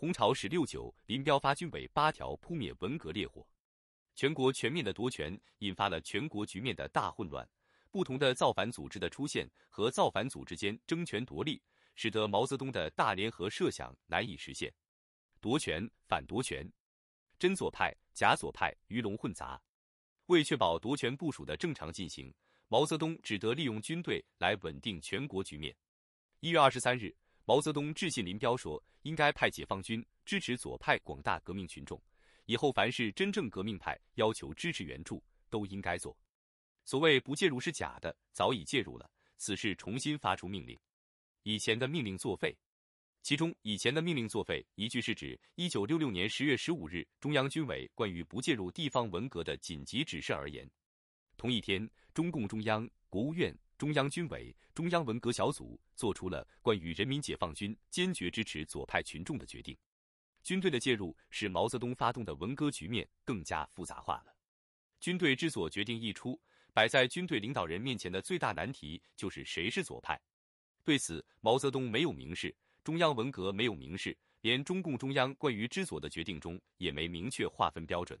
红朝十六九，林彪发军委八条，扑灭文革烈火。全国全面的夺权，引发了全国局面的大混乱。不同的造反组织的出现和造反组织间争权夺利，使得毛泽东的大联合设想难以实现。夺权、反夺权，真左派、假左派，鱼龙混杂。为确保夺权部署的正常进行，毛泽东只得利用军队来稳定全国局面。一月二十三日。毛泽东致信林彪说：“应该派解放军支持左派广大革命群众。以后凡是真正革命派要求支持援助，都应该做。所谓不介入是假的，早已介入了。此事重新发出命令，以前的命令作废。其中以前的命令作废一句是指1966年10月15日中央军委关于不介入地方文革的紧急指示而言。同一天，中共中央、国务院。”中央军委、中央文革小组做出了关于人民解放军坚决支持左派群众的决定。军队的介入使毛泽东发动的文革局面更加复杂化了。军队之所决定一出，摆在军队领导人面前的最大难题就是谁是左派。对此，毛泽东没有明示，中央文革没有明示，连中共中央关于之左的决定中也没明确划分标准。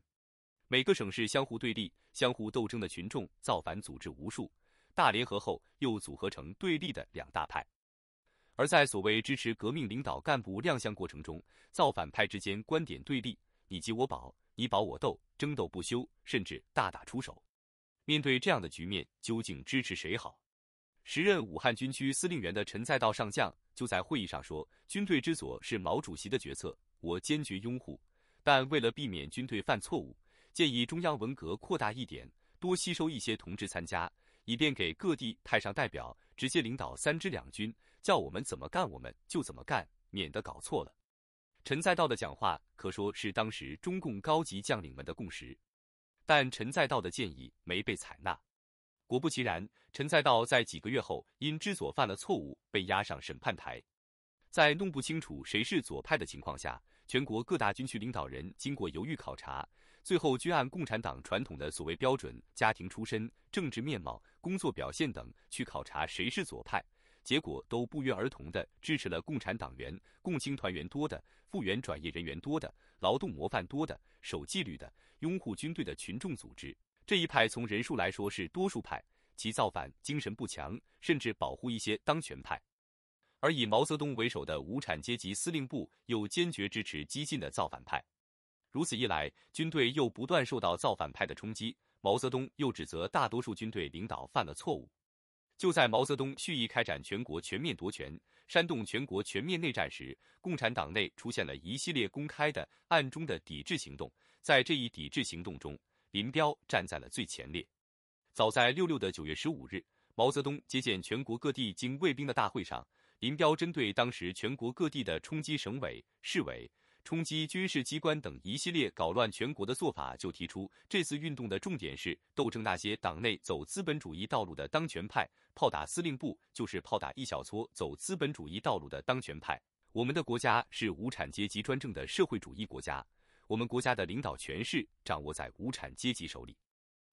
每个省市相互对立、相互斗争的群众造反组织无数。大联合后又组合成对立的两大派，而在所谓支持革命领导干部亮相过程中，造反派之间观点对立，你挤我保，你保我斗，争斗不休，甚至大打出手。面对这样的局面，究竟支持谁好？时任武汉军区司令员的陈再道上将就在会议上说：“军队之所是毛主席的决策，我坚决拥护。但为了避免军队犯错误，建议中央文革扩大一点，多吸收一些同志参加。”以便给各地派上代表，直接领导三支两军，叫我们怎么干我们就怎么干，免得搞错了。陈再道的讲话可说是当时中共高级将领们的共识，但陈再道的建议没被采纳。果不其然，陈再道在几个月后因知左犯了错误，被押上审判台。在弄不清楚谁是左派的情况下，全国各大军区领导人经过犹豫考察，最后均按共产党传统的所谓标准家庭出身、政治面貌。工作表现等去考察谁是左派，结果都不约而同的支持了共产党员、共青团员多的、复员转业人员多的、劳动模范多的、守纪律的、拥护军队的群众组织这一派。从人数来说是多数派，其造反精神不强，甚至保护一些当权派。而以毛泽东为首的无产阶级司令部又坚决支持激进的造反派，如此一来，军队又不断受到造反派的冲击。毛泽东又指责大多数军队领导犯了错误。就在毛泽东蓄意开展全国全面夺权、煽动全国全面内战时，共产党内出现了一系列公开的、暗中的抵制行动。在这一抵制行动中，林彪站在了最前列。早在六六的九月十五日，毛泽东接见全国各地精卫兵的大会上，林彪针对当时全国各地的冲击省委、市委。冲击军事机关等一系列搞乱全国的做法，就提出这次运动的重点是斗争那些党内走资本主义道路的当权派。炮打司令部就是炮打一小撮走资本主义道路的当权派。我们的国家是无产阶级专政的社会主义国家，我们国家的领导权是掌握在无产阶级手里。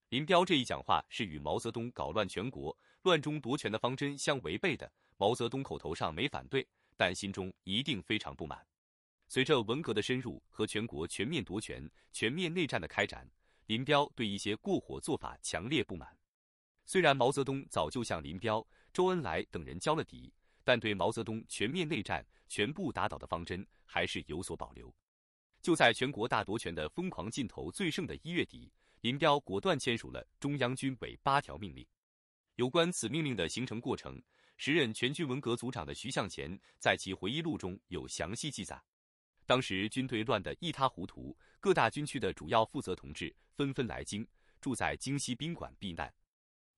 林彪这一讲话是与毛泽东搞乱全国、乱中夺权的方针相违背的。毛泽东口头上没反对，但心中一定非常不满。随着文革的深入和全国全面夺权、全面内战的开展，林彪对一些过火做法强烈不满。虽然毛泽东早就向林彪、周恩来等人交了底，但对毛泽东全面内战、全部打倒的方针还是有所保留。就在全国大夺权的疯狂劲头最盛的一月底，林彪果断签署了中央军委八条命令。有关此命令的形成过程，时任全军文革组长的徐向前在其回忆录中有详细记载。当时军队乱得一塌糊涂，各大军区的主要负责同志纷纷来京，住在京西宾馆避难。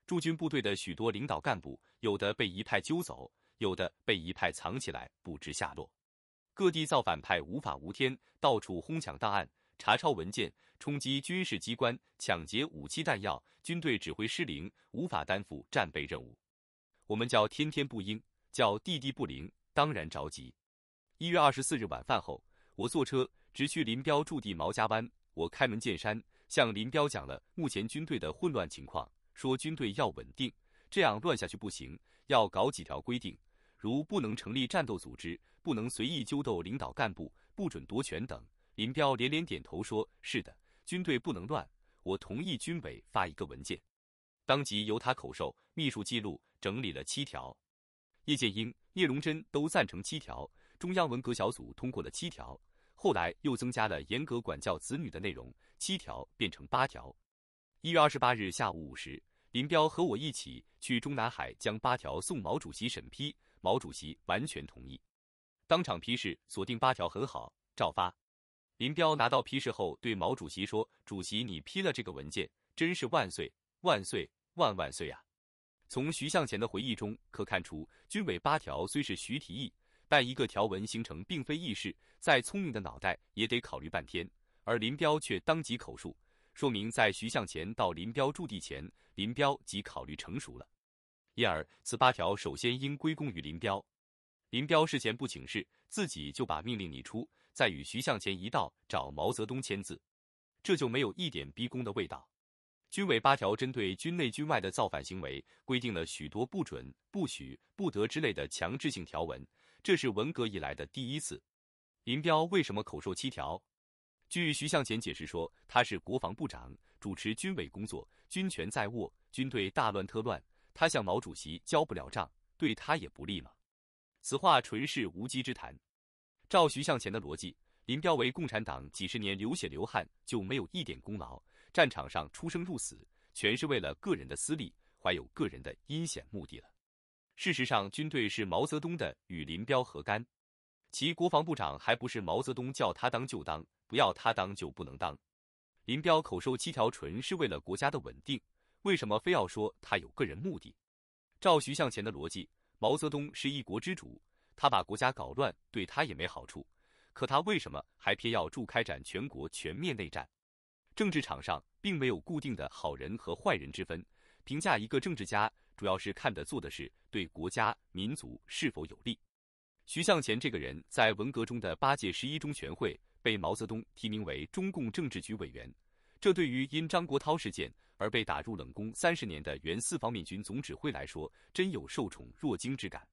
驻军部队的许多领导干部，有的被一派揪走，有的被一派藏起来，不知下落。各地造反派无法无天，到处哄抢档案、查抄文件，冲击军事机关，抢劫武器弹药。军队指挥失灵，无法担负战备任务。我们叫天天不应，叫地地不灵，当然着急。一月二十四日晚饭后。我坐车直去林彪驻地毛家湾。我开门见山向林彪讲了目前军队的混乱情况，说军队要稳定，这样乱下去不行，要搞几条规定，如不能成立战斗组织，不能随意纠斗领导干部，不准夺权等。林彪连连点头，说是的，军队不能乱，我同意军委发一个文件。当即由他口授，秘书记录整理了七条。叶剑英、聂荣臻都赞成七条，中央文革小组通过了七条。后来又增加了严格管教子女的内容，七条变成八条。一月二十八日下午五时，林彪和我一起去中南海将八条送毛主席审批，毛主席完全同意，当场批示：锁定八条很好，照发。林彪拿到批示后，对毛主席说：“主席，你批了这个文件，真是万岁万岁万万岁啊！”从徐向前的回忆中可看出，军委八条虽是徐提议。但一个条文形成并非易事，再聪明的脑袋也得考虑半天。而林彪却当即口述，说明在徐向前到林彪驻地前，林彪即考虑成熟了。因而，此八条首先应归功于林彪。林彪事前不请示，自己就把命令拟出，再与徐向前一道找毛泽东签字，这就没有一点逼宫的味道。军委八条针对军内军外的造反行为，规定了许多不准、不许、不得之类的强制性条文。这是文革以来的第一次。林彪为什么口授七条？据徐向前解释说，他是国防部长，主持军委工作，军权在握，军队大乱特乱，他向毛主席交不了账，对他也不利嘛。此话纯是无稽之谈。照徐向前的逻辑，林彪为共产党几十年流血流汗就没有一点功劳？战场上出生入死，全是为了个人的私利，怀有个人的阴险目的了？事实上，军队是毛泽东的，与林彪何干？其国防部长还不是毛泽东叫他当就当，不要他当就不能当。林彪口授七条纯是为了国家的稳定，为什么非要说他有个人目的？照徐向前的逻辑，毛泽东是一国之主，他把国家搞乱对他也没好处，可他为什么还偏要助开展全国全面内战？政治场上并没有固定的好人和坏人之分，评价一个政治家。主要是看的做的是对国家民族是否有利。徐向前这个人，在文革中的八届十一中全会被毛泽东提名为中共政治局委员，这对于因张国焘事件而被打入冷宫三十年的原四方面军总指挥来说，真有受宠若惊之感。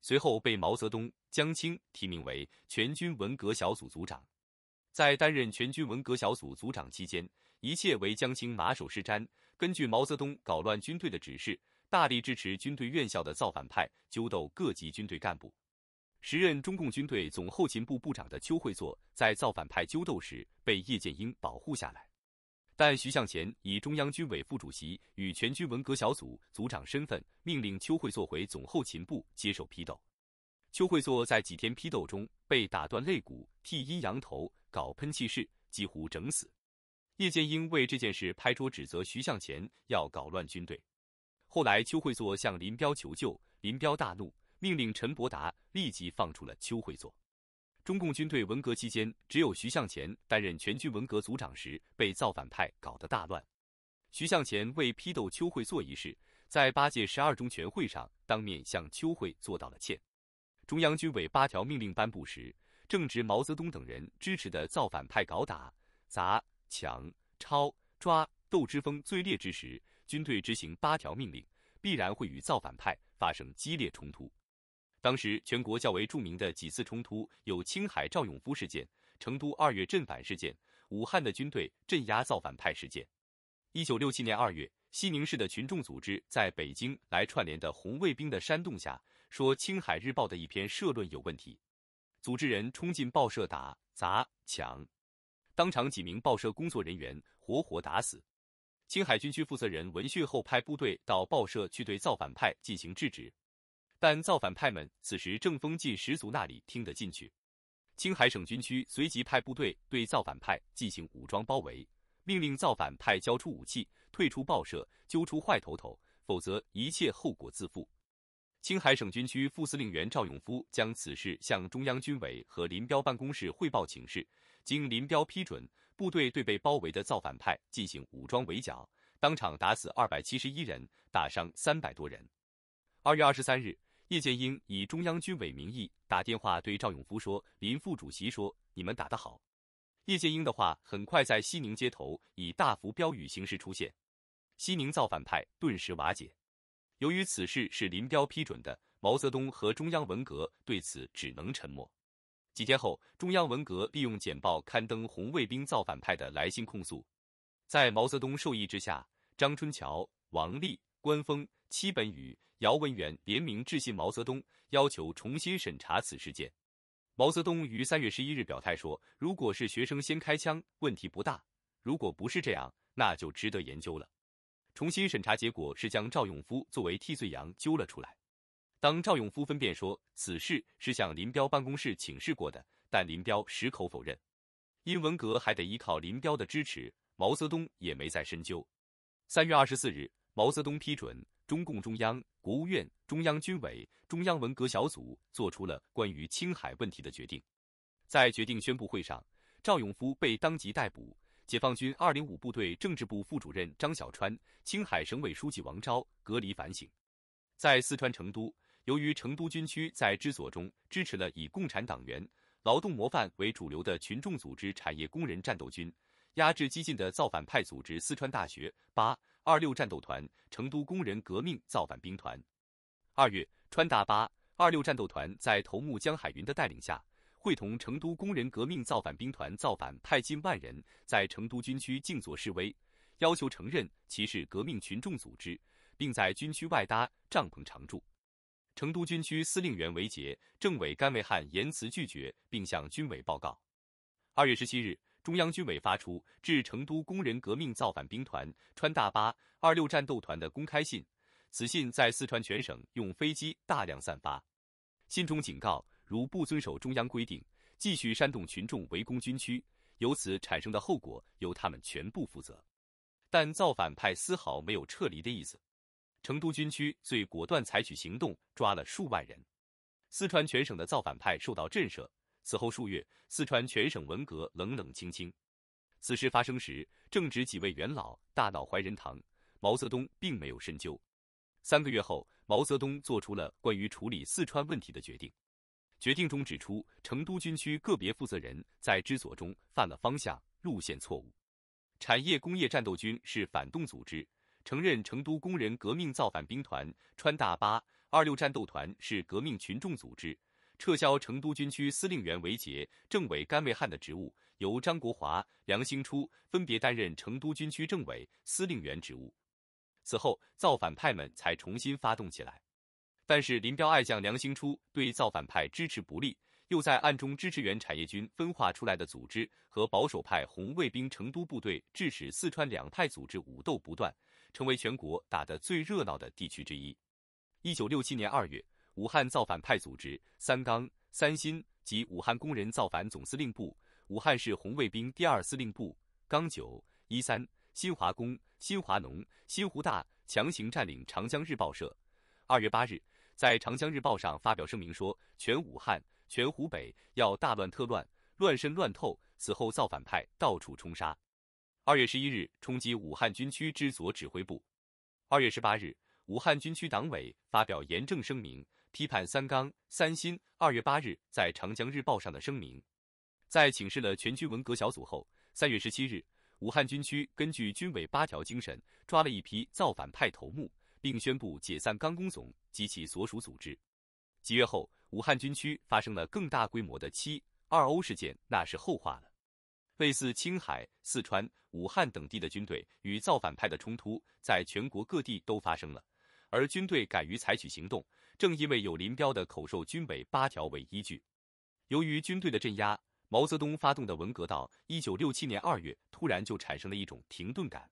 随后被毛泽东、江青提名为全军文革小组组长。在担任全军文革小组组长期间，一切为江青马首是瞻，根据毛泽东搞乱军队的指示。大力支持军队院校的造反派揪斗各级军队干部。时任中共军队总后勤部部长的邱会作在造反派揪斗时被叶剑英保护下来，但徐向前以中央军委副主席与全军文革小组组长身份命令邱会作回总后勤部接受批斗。邱会作在几天批斗中被打断肋骨、剃阴阳头、搞喷气式，几乎整死。叶剑英为这件事拍桌指责徐向前要搞乱军队。后来，邱会作向林彪求救，林彪大怒，命令陈伯达立即放出了邱会作。中共军队文革期间，只有徐向前担任全军文革组长时被造反派搞得大乱。徐向前为批斗邱会作一事，在八届十二中全会上当面向邱会作道了歉。中央军委八条命令颁布时，正值毛泽东等人支持的造反派搞打砸抢抄抓斗之风最烈之时。军队执行八条命令，必然会与造反派发生激烈冲突。当时全国较为著名的几次冲突有：青海赵永夫事件、成都二月镇反事件、武汉的军队镇压造反派事件。一九六七年二月，西宁市的群众组织在北京来串联的红卫兵的煽动下，说《青海日报》的一篇社论有问题，组织人冲进报社打砸抢，当场几名报社工作人员活活打死。青海军区负责人闻讯后，派部队到报社去对造反派进行制止。但造反派们此时正风劲十足，那里听得进去？青海省军区随即派部队对造反派进行武装包围，命令造反派交出武器，退出报社，揪出坏头头，否则一切后果自负。青海省军区副司令员赵永夫将此事向中央军委和林彪办公室汇报请示。经林彪批准，部队对被包围的造反派进行武装围剿，当场打死二百七十一人，打伤三百多人。二月二十三日，叶剑英以中央军委名义打电话对赵永夫说：“林副主席说，你们打得好。”叶剑英的话很快在西宁街头以大幅标语形式出现，西宁造反派顿时瓦解。由于此事是林彪批准的，毛泽东和中央文革对此只能沉默。几天后，中央文革利用简报刊登红卫兵造反派的来信控诉，在毛泽东授意之下，张春桥、王立、关峰、戚本禹、姚文元联名致信毛泽东，要求重新审查此事件。毛泽东于三月十一日表态说：“如果是学生先开枪，问题不大；如果不是这样，那就值得研究了。”重新审查结果是将赵永夫作为替罪羊揪了出来。当赵永夫分辨说此事是向林彪办公室请示过的，但林彪矢口否认。因文革还得依靠林彪的支持，毛泽东也没再深究。三月二十四日，毛泽东批准中共中央、国务院、中央军委、中央文革小组做出了关于青海问题的决定。在决定宣布会上，赵永夫被当即逮捕，解放军二零五部队政治部副主任张小川、青海省委书记王钊隔离反省。在四川成都。由于成都军区在支所中支持了以共产党员、劳动模范为主流的群众组织产业工人战斗军，压制激进的造反派组织四川大学八二六战斗团、成都工人革命造反兵团。二月，川大八二六战斗团在头目江海云的带领下，会同成都工人革命造反兵团造反派近万人，在成都军区静坐示威，要求承认其是革命群众组织，并在军区外搭帐篷常驻。成都军区司令员韦杰、政委甘为汉严辞拒绝，并向军委报告。二月十七日，中央军委发出致成都工人革命造反兵团川大巴二六战斗团的公开信，此信在四川全省用飞机大量散发。信中警告，如不遵守中央规定，继续煽动群众围攻军区，由此产生的后果由他们全部负责。但造反派丝毫没有撤离的意思。成都军区最果断采取行动，抓了数万人。四川全省的造反派受到震慑。此后数月，四川全省文革冷冷清清。此事发生时，正值几位元老大闹怀仁堂，毛泽东并没有深究。三个月后，毛泽东做出了关于处理四川问题的决定。决定中指出，成都军区个别负责人在知左中犯了方向、路线错误。产业工业战斗军是反动组织。承认成都工人革命造反兵团川大八二六战斗团是革命群众组织，撤销成都军区司令员韦杰、政委甘为汉的职务，由张国华、梁兴初分别担任成都军区政委、司令员职务。此后，造反派们才重新发动起来。但是，林彪爱将梁兴初对造反派支持不力，又在暗中支持原产业军分化出来的组织和保守派红卫兵成都部队，致使四川两派组织武斗不断。成为全国打得最热闹的地区之一。一九六七年二月，武汉造反派组织三纲、三新及武汉工人造反总司令部、武汉市红卫兵第二司令部、刚九一三、新华工、新华农、新湖大强行占领长江日报社。二月八日，在《长江日报》上发表声明说：“全武汉、全湖北要大乱特乱，乱身乱透。”此后，造反派到处冲杀。二月十一日，冲击武汉军区之左指挥部。二月十八日，武汉军区党委发表严正声明，批判三纲三新二月八日在《长江日报》上的声明。在请示了全军文革小组后，三月十七日，武汉军区根据军委八条精神，抓了一批造反派头目，并宣布解散钢工总及其所属组织。几月后，武汉军区发生了更大规模的七二 O 事件，那是后话了。类似青海、四川、武汉等地的军队与造反派的冲突，在全国各地都发生了。而军队敢于采取行动，正因为有林彪的口授军委八条为依据。由于军队的镇压，毛泽东发动的文革到一九六七年二月突然就产生了一种停顿感，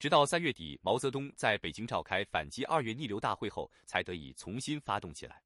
直到三月底毛泽东在北京召开反击二月逆流大会后，才得以重新发动起来。